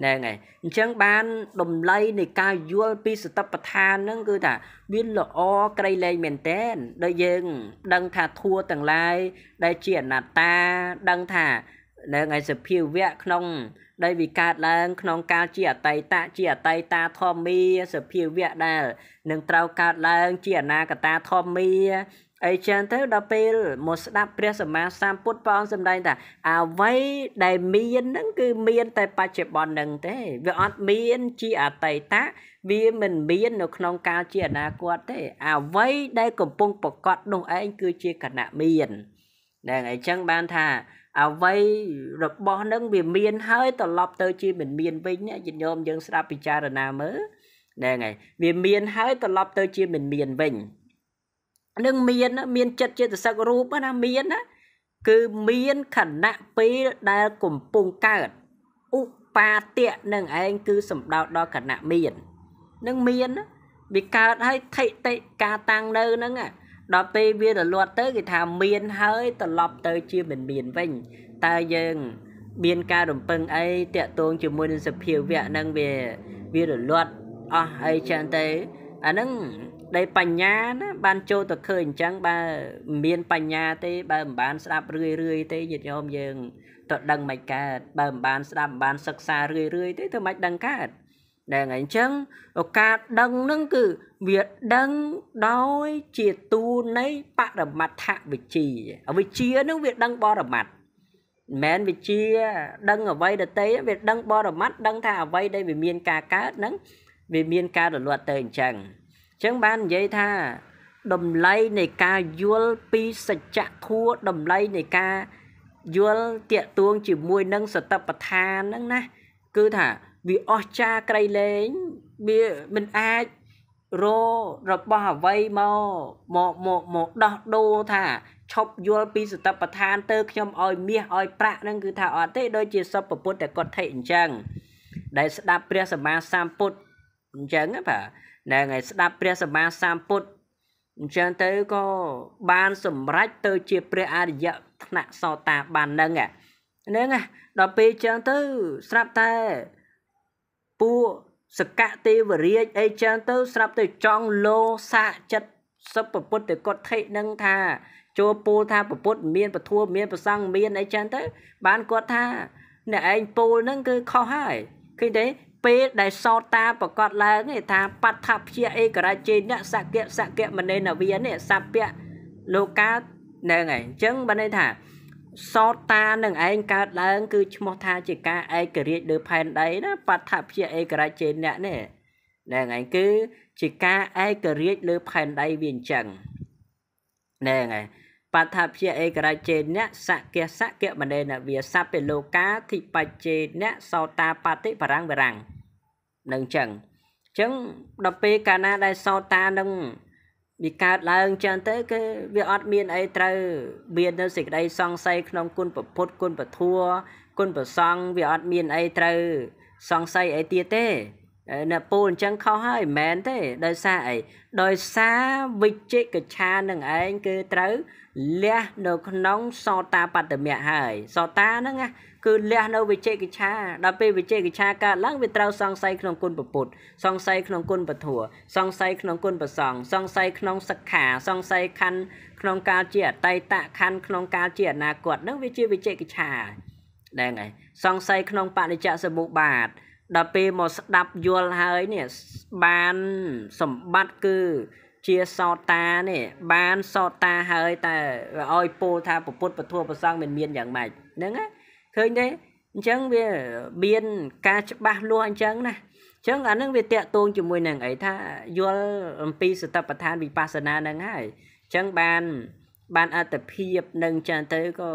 ហ្នឹងហើយអញ្ចឹងបាន ដំឡៃនៃការយល់ពីសតបដ្ឋានហ្នឹងគឺថាវាល្អក្រីលែងមែនតែនដែលយើងដឹងថាធัวទាំងឡាយដែលជាអនត្តាដឹងថានៅថ្ងៃសភាវៈក្នុង ដែលវាកើតឡើង ក្នុងកាលជាអតីតជាអតីតាធម្មាសភាវៈដែលនឹងត្រូវកើតឡើងជាអនាគតាធម្មាអីចឹងទៅដល់ពេលមកស្ដាប់ព្រះសម្មាសម្ពុទ្ធព្រះអង្គសម្ដែងថាអ្វីដែលមានហ្នឹងគឺមាន តែបច្ចុប្បន្នហ្នឹងទេវាអត់មានជាអតីតវាមិនមាននៅក្នុងកាលជាអនាគតទេអ្វីដែលកំពុងប្រកបនោះឯងគឺជាគណៈមានហ្នឹងអញ្ចឹងបានថាអ្វីរបស់នឹងវាមាន ហើយត្រឡប់ទៅជាមិនមានវិញណាយញោមយើងស្ដាប់ពិចារណាមើលហ្នឹងហើយវាមាន ហើយត្រឡប់ទៅជាមិនមានវិញនឹងមាន មានចិត្តចេតសិករូបណាមានណាគឺមានខណៈពេលដែលកំពុងកើតឧបាតិនឹងឯងគឺសំដៅដល់ខណៈមាននឹងមានវាកើតហើយថិតិការតាំងនៅហ្នឹងណាដល់ពេលវារលត់ទៅគេថាមានហើយត្រឡប់ទៅជាមិនមានវិញតើយើងមានការរំពឹងអីតាក់ទងជាមួយនឹងសភាវៈនឹងវាវារលត់អស់អីចឹងទៅអាហ្នឹងដែលបញ្ញាណាបានចូលទៅឃើញអញ្ចឹងបើមាន បញ្ញាទេបើមិនបានស្ដាប់រឿយរឿយទេញាតិញោមយើងទៅដឹងមិនកើតបើមិនបានស្ដាប់មិនបានសិក្សារឿយរឿយទេធ្វើមិនដឹងកើតដែលអញ្ចឹងឱកាសដឹងនឹងគឺវាដឹងដោយជាទូនៃបរមត្ថវិជាវិជានឹងវាដឹងបរមត្ថមិនវិជាដឹងអ្វីដតីវាដឹងបរមត្ថដឹងថាអ្វីដែលវាមានការកើតនឹងវាមានការរលាត់ទៅអញ្ចឹងអញ្ចឹងបាននិយាយថាតម្លៃនៃការយល់ពីសច្ចៈធัวតម្លៃនៃការយល់តាកទួងជាមួយនឹងសតបដ្ឋានហ្នឹងណាគឺថាវាអស្ចារក្រៃលែងវាមិនអាចររបស់អ្វីមកមកមកមកដោះដូរថាឈប់យល់ពីសតបឋាន ទៅ ខ្ញុំឲ្យមាសឲ្យប្រាក់ហ្នឹងគឺថាអត់ទេ ដូចជាសពពុទ្ធតែគាត់ថេអញ្ចឹងដែលស្ដាប់ព្រះសម្មាសម្ពុទ្ធអញ្ចឹងបាទដែលថ្ងៃស្ដាប់ព្រះសម្មាសម្ពុទ្ធអញ្ចឹងទៅក៏បានសម្រេចទៅជា ព្រះអរិយថ្នាក់សោតាបានហ្នឹងហ្នឹងដល់ពេលអញ្ចឹងទៅស្រាប់តែពួកសកៈទេវរាជអីចឹងទៅ ស្រាប់ទៅចង់លោសាចិត្តសពពុទ្ធកតថេនឹងថាចូលពូលថាពុទ្ធមានពធัวមានប្រសង់មានអីចឹងទៅបានគាត់ថាអ្នកឯងពូលនឹងគឺខុសហើយឃើញទេ ពេលដែលសោតាប្រកាសឡើងឯថាបដ្ឋភជាអេករជេអ្នកសក្យសក្យមនេនវានេះសព្យលោកានឹងឯងអញ្ចឹងបានន័យថាសោតតានឹងឯងកើតឡើងគឺឈ្មោះថាជាការឯករាជ្យលើផែនដីណាបដ្ឋភិយឯករាជ្យជាអ្នកនេះនឹងឯងគឺជាការឯករាជ្យលើផែនដីវាអញ្ចឹងនឹងឯងបដ្ឋភិយឯករាជ្យជាអ្នកសក្យសក្យមនេនវាសពលោកាធិបច្ចេអ្នកសោតាបតិបរាំងបរាំងនឹងអញ្ចឹងអញ្ចឹងដល់ពេលកាលណាដែលសោតានឹងវាកើតឡើងចឹងទៅគឺវាអត់មានអីត្រូវ មាននៅសេចក្តីសង្ស័យក្នុងគុណពពុទ្ធគុណពធัวគុណប្រសង់វាអត់មានអីត្រូវសង្ស័យអីទៀតទេអ្នកពូអញ្ចឹងខុសហើយមិនមែនទេដោយសារអីដោយសារវិជ្ជកិច្ឆានឹងឯងគឺត្រូវលះនៅក្នុងសោតាបត្តមៈហើយសោតាហ្នឹងណាគឺលះនៅវិជេកិឆាដល់ពេលវិជេកិឆាកើតឡើងវាត្រូវសង្ស័យក្នុងគុណពុទ្ធសង្ស័យក្នុងគុណពធัวសង្ស័យក្នុងគុណប្រសង សង្ស័យក្នុងសិក្ខា សង្ស័យខណ្ឌក្នុងកាលជាអតីតខណ្ឌក្នុងកាលជាអនាគតនឹងវាជាវិជេកិឆាដែរហ្នឹងសង្ស័យក្នុងបនិច្ចសមុបាទដល់ពេលមកស្ដាប់យល់ហើយនេះបានសម្បត្តិគឺជាសោតានេះបានសោតាហើយតែឲ្យពោលថាពុទ្ធពធប្រសងមិនមានយ៉ាងម៉េចហ្នឹងណាឃើញទេអញ្ចឹងវាមានការច្បាស់លាស់អញ្ចឹងណាអញ្ចឹងអានឹងវាតកតងជាមួយនឹងអីថាយល់អំពីសតិប្បដ្ឋានវិបស្សនានឹងហើយអញ្ចឹងបានបានអត្តភាពនឹងចឹងទៅក៏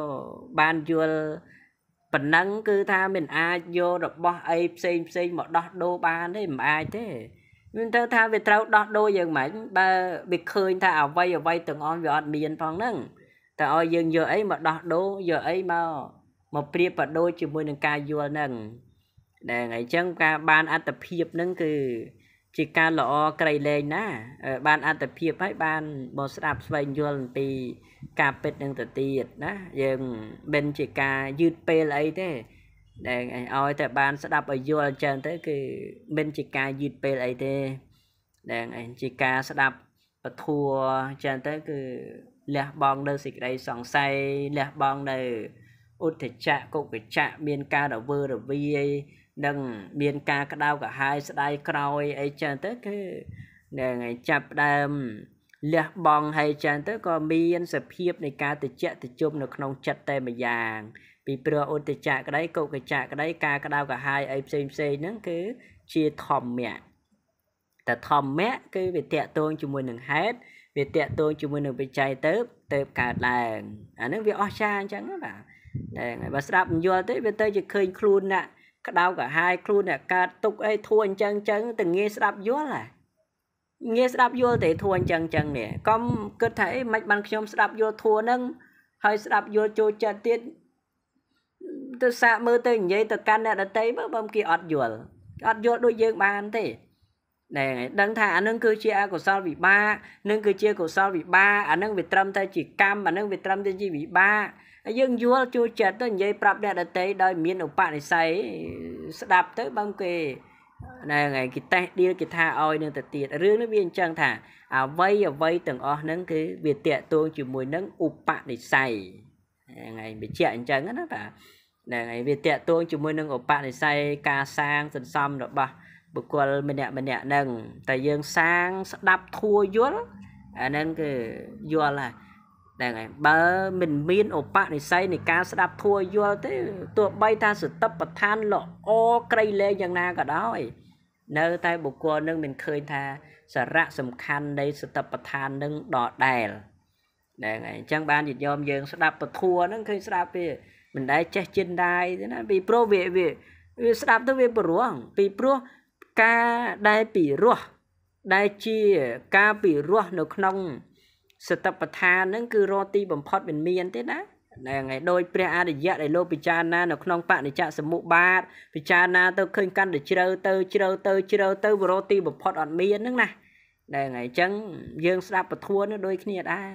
បានយល់ប៉ុណ្ណឹងគឺថាមិនអាចយករបស់អីផ្សេងផ្សេងមកដោះដូរបានទេមិនអាចទេមានទៅថាវាត្រូវដោះដូរយ៉ាងម៉េចបើវាឃើញ ថា អ្វីអ្វីទាំងអស់វាអត់មានផងហ្នឹងតែឲ្យយើងយកអីមកដោះដូរយកអីមកមកប្រៀបបដូចជាមួយនឹងការយល់នឹងដែលអញ្ចឹងការបានអត្តភាពនឹងគឺជាការល្អក្រៃលែងណា បានអត្តភាពហើយបានមកស្ដាប់ស្វែងយល់អំពីការពិតនឹងទៅទៀតណាយើងមិនជាការយឺតពេលអីទេ ដែលឲ្យតែបានស្ដាប់ឲ្យយល់អញ្ចឹងទៅ គឺមិនជាការយឺតពេលអីទេ ដែលជាការស្ដាប់ពធัวអញ្ចឹងទៅគឺលះបង់នៅសេចក្តីសង្ស័យលះបង់នៅឧទ្ធចៈកុកចៈមានការរវើរវាយនិងមានការក្តៅក្រហាយស្ដាយក្រោយអីចឹងទៅគឺនឹងចាប់ដើមលះបង់ហើយចឹងទៅក៏មានសភាពនៃការតិចតិជុំនៅក្នុងចិត្តតែម្យ៉ាង ពីព្រោះឧត្តចៈក្តីកុកចៈក្តីការក្តៅក្រហាយអីផ្សេងផ្សេងហ្នឹងគឺជាធម្មៈតែធម្មៈគឺវាតកតងជាមួយនឹងហេតុវាតកតងជាមួយនឹងបច្ច័យទៅទៅកើតឡើងអាហ្នឹងវាអស្ចារ្យអញ្ចឹងបាទហ្នឹងហើយបើស្ដាប់មិនយល់ទេវាទៅជាឃើញខ្លួនអ្នកក្តៅក្រហាយខ្លួនអ្នកកើតទុកអីធួអញ្ចឹងចឹងទៅងាយស្ដាប់យល់ហ่ะងាយស្ដាប់យល់ទេធួអញ្ចឹងចឹងនេះកុំគិតថាអីមិនបានខ្ញុំស្ដាប់យល់ធួហ្នឹងហើយស្ដាប់យល់ចូលចិត្តទៀតទៅសាកមើលទៅនិយាយទៅកាន់អ្នកដតីមើលបើគេអត់យល់អត់យល់ដូចយើងបានទេណែដឹងថាអានឹងគឺជាអកុសលវិបាកនឹងគឺជាកុសលវិបាកអានឹងវាត្រឹមតែជាកម្មអានឹងវាត្រឹមតែជាវិបាកហើយយើងយល់ចូលចិត្តទៅនិយាយប្រាប់អ្នកដតីដោយមានឧបនិស្ស័យស្ដាប់ទៅបើគេណែថ្ងៃគេតេះឌីលគេថាឲ្យនឹងទៅទៀតរឿងនេះវាអញ្ចឹងថាអវ័យអវ័យទាំងអស់ហ្នឹងគឺវាតាក់ទងជាមួយនឹងឧបនិស្ស័យថ្ងៃបញ្ជាក់អញ្ចឹងណាបាទណែថ្ងៃវាតាក់ទងជាមួយនឹងឧបនិស្ស័យការសាងសន្សំរបស់បុគ្គលម្នាក់ម្នាក់ហ្នឹងតែយើងសាងស្ដាប់ធួយល់អាហ្នឹងគឺយល់ហើយហ្នឹងហើយបើមិនមានឧបនិស្ស័យនៃការស្ដាប់ធัวយល់ទេទោះបីថាសតិប្បដ្ឋានល្អក្រៃលែងយ៉ាងណាក៏ដោយ នៅតែបុគ្គលនឹងមិនឃើញថាសារៈសំខាន់នៃសតិប្បដ្ឋាននឹងដដែលហ្នឹងហើយអញ្ចឹងបានយល់យមយើងស្ដាប់ពធัวហ្នឹងឃើញស្ដាប់វាមិនដែលចេះចិនដែរទេណាពីព្រោះវាវាវាស្ដាប់ទៅវាព្រោះពីព្រោះការដែលពីរោះដែលជាការពីរោះនៅក្នុងសតបដ្ឋានហ្នឹងគឺរកទីបំផុតមិនមានទេណាហ្នឹងហើយដោយព្រះអរិយៈដែលលោកពិចារណានៅក្នុងបនិច្ចសមុបាទពិចារណាទៅឃើញកាន់តែជ្រៅទៅ ជ្រៅទៅជ្រៅទៅវរទីបំផុតអត់មានហ្នឹងណាហ្នឹងហើយអញ្ចឹងយើងស្ដាប់ពធនឹងដូចគ្នាដែរ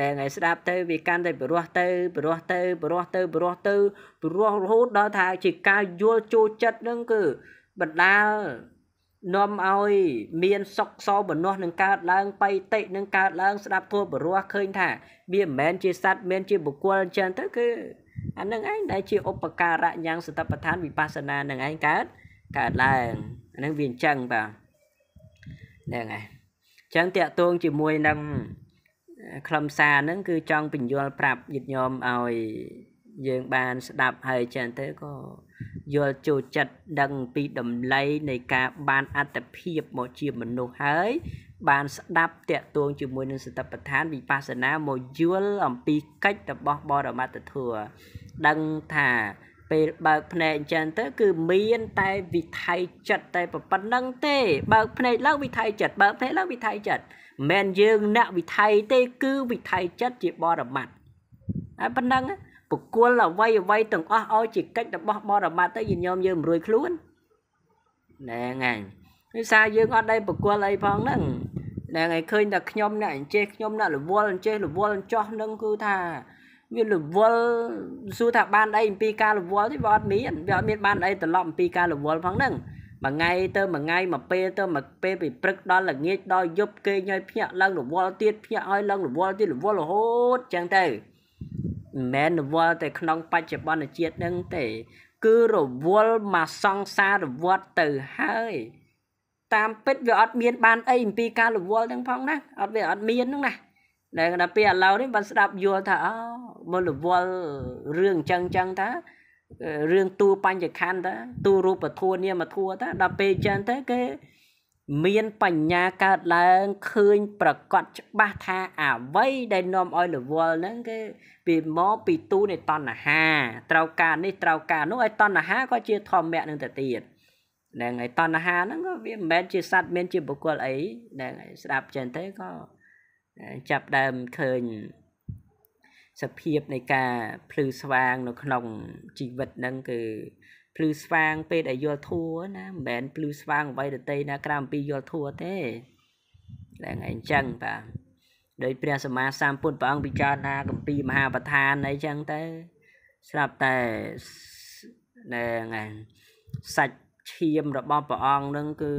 ដែលថ្ងៃស្ដាប់ទៅវាកាន់តែព្រោះទៅព្រោះទៅព្រោះទៅព្រោះទៅព្រោះរហូតដល់ថាជាការយល់ចូលចិត្តនឹងគឺបណ្ដាលនាំឲ្យមានសុខសោបំណោះនឹងកើតឡើងបៃតិនឹងកើតឡើងស្ដាប់ធัวបរោះឃើញ ថាវាមិនមែនជាសត្វមិនជាបុគ្គលអញ្ចឹងទៅគឺអានឹងឯងដែលជាឧបការៈយ៉ាងសតបឋាន វិបស្សនានឹងឯងកើតកើតឡើងអានឹងវាអញ្ចឹងបាទហ្នឹងហើយអញ្ចឹងតកតងជាមួយនឹងខ្លឹមសារហ្នឹងគឺចង់បញ្យល់ប្រាប់យិតញោមឲ្យយើងបានស្ដាប់ហើយចឹងទៅក៏យល់ចូលចិត្តដឹងពីតម្លៃនៃការបានអត្តភាពមកជាមនុស្សហើយ បានស្ដាប់តាក់ទងជាមួយនឹងសតិប្បដ្ឋានវិបស្សនាមកយល់អំពីកិច្ចរបស់បរមត្តធម៌ដឹងថា ពេលបើកភ្នែកអញ្ចឹងទៅ គឺមានតែវិថ័យចិត្តតែប៉ុណ្្នឹងទេ បើកភ្នែកឡើងវិថ័យចិត្តបើកភ្នែកឡើងវិថ័យចិត្តមិនមែនយើងអ្នកវិថ័យទេ គឺវិថ័យចិត្តជាបរមត្តហើយប៉ុណ្្នឹងណាបកុលអ្វីអ្វីទាំងអស់ឲ្យជាកិច្ចរបស់បរមត្តទៅយញោមយើងរួយខ្លួនហ្នឹងហើយភាសាយើងអត់ដែរបកុលអីផងហ្នឹងហ្នឹងហើយឃើញតែខ្ញុំអ្នកអញ្ចេះខ្ញុំអ្នករវល់អញ្ចេះរវល់ចោះហ្នឹងគឺថាវារវល់សួរថាបានអីអំពីការរវល់ទេវាអត់មានវាអត់មានបានអីត្រឡប់អំពីការរវល់ផងហ្នឹងមួយថ្ងៃទៅមួយថ្ងៃមួយពេលទៅមួយពេលពីព្រឹកដល់ល្ងាចដល់យប់គេញ៉ៃភ្ញាក់ឡើងរវល់ទៀតភ្ញាក់ហើយឡើងរវល់ទៀតរវល់រហូតចឹងទៅមិនមែនរវល់តែក្នុងបច្ចុប្បន្នជាតិនឹងទេ គឺរវល់មកសង្សារវត្តទៅហើយតាមពិតវាអត់មានបានអីអំពីការរវល់ទាំងផងណាអត់វាអត់មានហ្នឹងណាតែដល់ពេលឥឡូវនេះបានស្ដាប់យល់ថាអូមករវល់រឿងចឹងចឹងតារឿងតួបញ្ញខណ្ឌតាតួរូបធัวនាមធัวតាដល់ពេលចឹងទៅគេមានបញ្ញាកើតឡើងឃើញប្រកាសច្បាស់ថាអ្វី ដែលនាំឲ្យរវល់ហ្នឹងគឺពីមកពីទូនៃតណ្ហាត្រូវការនេះត្រូវការនោះឲ្យតណ្ហាក៏ជាធម្មៈនឹងទៅទៀតហ្នឹងហើយតណ្ហាហ្នឹងក៏វាមិនមែនជាសัตว์មាន ជាបុគ្គលអីហ្នឹងហើយស្ដាប់ចឹងទៅក៏ចាប់ដើមឃើញ សភាពនៃការ ភ្លឺស្វាងនៅ ក្នុងជីវិតហ្នឹងគឺភ្លឺស្វាងពេលដែលយល់ធัวណាមិនមែនភ្លឺស្វាងអ្វីដតីណាក្រៅអំពីយល់ធัวទេតែថ្ងៃអញ្ចឹងបាទដោយព្រះសម្មាសម្ពុទ្ធព្រះអង្គពិចារណាគម្ពីរមហាប្រធានអីចឹងទៅស្រាប់តែហ្នឹងសាច់ឈាមរបស់ព្រះអង្គនឹងគឺ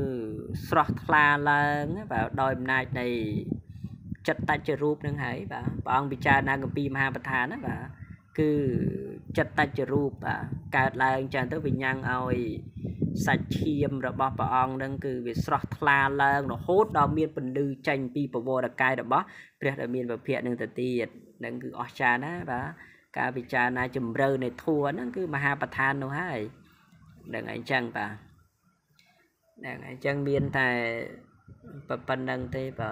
ស្រស់ថ្លាឡើងបាទដោយអំណាចនៃចិត្តតច្ចរូប នឹងហើយបាទព្រះអង្គពិចារណាគម្ពីរមហាប្រធានណាបាទគឺចិត្តតច្ចរូបកើតឡើងចឹងទៅវិញ្ញាណឲ្យសាច់ឈាមរបស់ព្រះអង្គនឹងគឺវាស្រស់ថ្លាឡើង រហូតដល់មានពន្លឺចេញពីប្រវរកាយរបស់ព្រះដែលមានវិភាកនឹងទៅទៀតនឹងគឺអស្ចារ្យណាស់បាទការពិចារណាជំរឿនៃធัวហ្នឹងគឺមហាប្រធាននោះហើយនឹងអញ្ចឹងបាទនឹងអញ្ចឹងមានតែប៉ុណ្្នឹងទេបើ